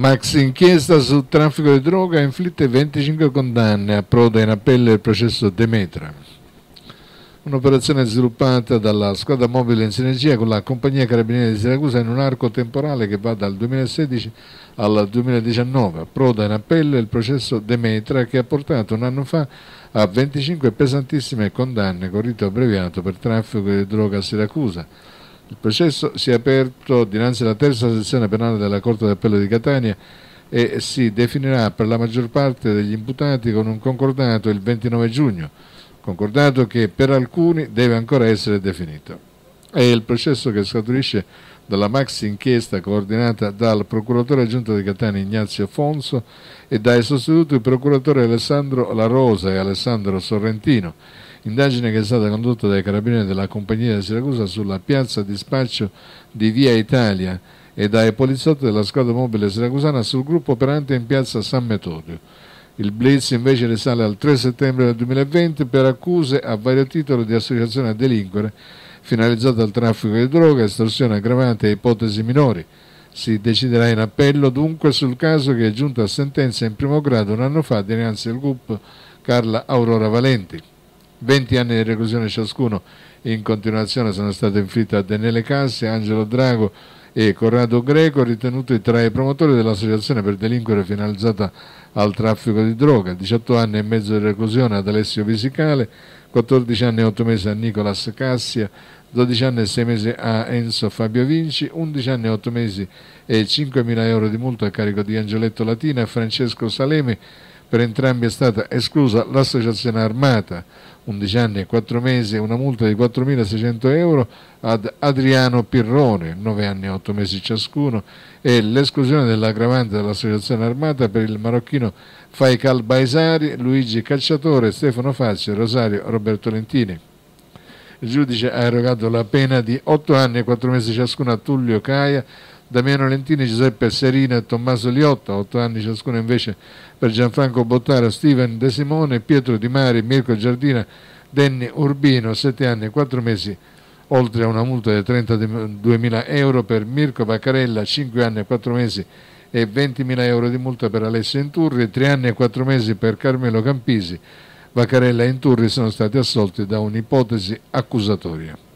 Max inchiesta sul traffico di droga inflitte 25 condanne a proda in appello del processo Demetra. Un'operazione sviluppata dalla squadra mobile in sinergia con la compagnia carabinieri di Siracusa in un arco temporale che va dal 2016 al 2019. A proda in appello il processo Demetra che ha portato un anno fa a 25 pesantissime condanne con rito abbreviato per traffico di droga a Siracusa il processo si è aperto dinanzi alla terza sezione penale della Corte d'Appello di Catania e si definirà per la maggior parte degli imputati con un concordato il 29 giugno, concordato che per alcuni deve ancora essere definito. È il processo che scaturisce dalla maxi inchiesta coordinata dal procuratore aggiunto di Catania Ignazio Fonso e dai sostituti procuratori Alessandro La Rosa e Alessandro Sorrentino Indagine che è stata condotta dai carabinieri della compagnia di Siracusa sulla piazza di spaccio di Via Italia e dai poliziotti della squadra mobile siracusana sul gruppo operante in piazza San Metodio. Il blitz invece risale al 3 settembre del 2020 per accuse a vario titolo di associazione a delinquere finalizzata al traffico di droga, estorsione aggravante e ipotesi minori. Si deciderà in appello dunque sul caso che è giunto a sentenza in primo grado un anno fa dinanzi al gruppo Carla Aurora Valenti. 20 anni di reclusione ciascuno in continuazione sono state inflitte a Daniele Cassi, Angelo Drago e Corrado Greco, ritenuti tra i promotori dell'associazione per delinquere finalizzata al traffico di droga, 18 anni e mezzo di reclusione ad Alessio Visicale, 14 anni e 8 mesi a Nicolas Cassia, 12 anni e 6 mesi a Enzo Fabio Vinci, 11 anni e 8 mesi e 5.000 euro di multa a carico di Angeletto Latina e Francesco Salemi, per entrambi è stata esclusa l'associazione armata, 11 anni e 4 mesi e una multa di 4.600 euro ad Adriano Pirrone, 9 anni e 8 mesi ciascuno, e l'esclusione dell'aggravante dell'associazione armata per il marocchino Faikal Baisari, Luigi Cacciatore, Stefano Facci, Rosario Roberto Lentini. Il giudice ha erogato la pena di 8 anni e 4 mesi ciascuno a Tullio Caia, Damiano Lentini, Giuseppe Serina e Tommaso Liotta, 8 anni ciascuno invece per Gianfranco Bottara, Steven De Simone, Pietro Di Mari, Mirko Giardina, Denny Urbino, 7 anni e 4 mesi, oltre a una multa di 32.000 euro per Mirko Baccarella, 5 anni e 4 mesi e 20.000 euro di multa per Alessio Inturri, 3 anni e 4 mesi per Carmelo Campisi. Vaccarella e Inturri sono stati assolti da un'ipotesi accusatoria.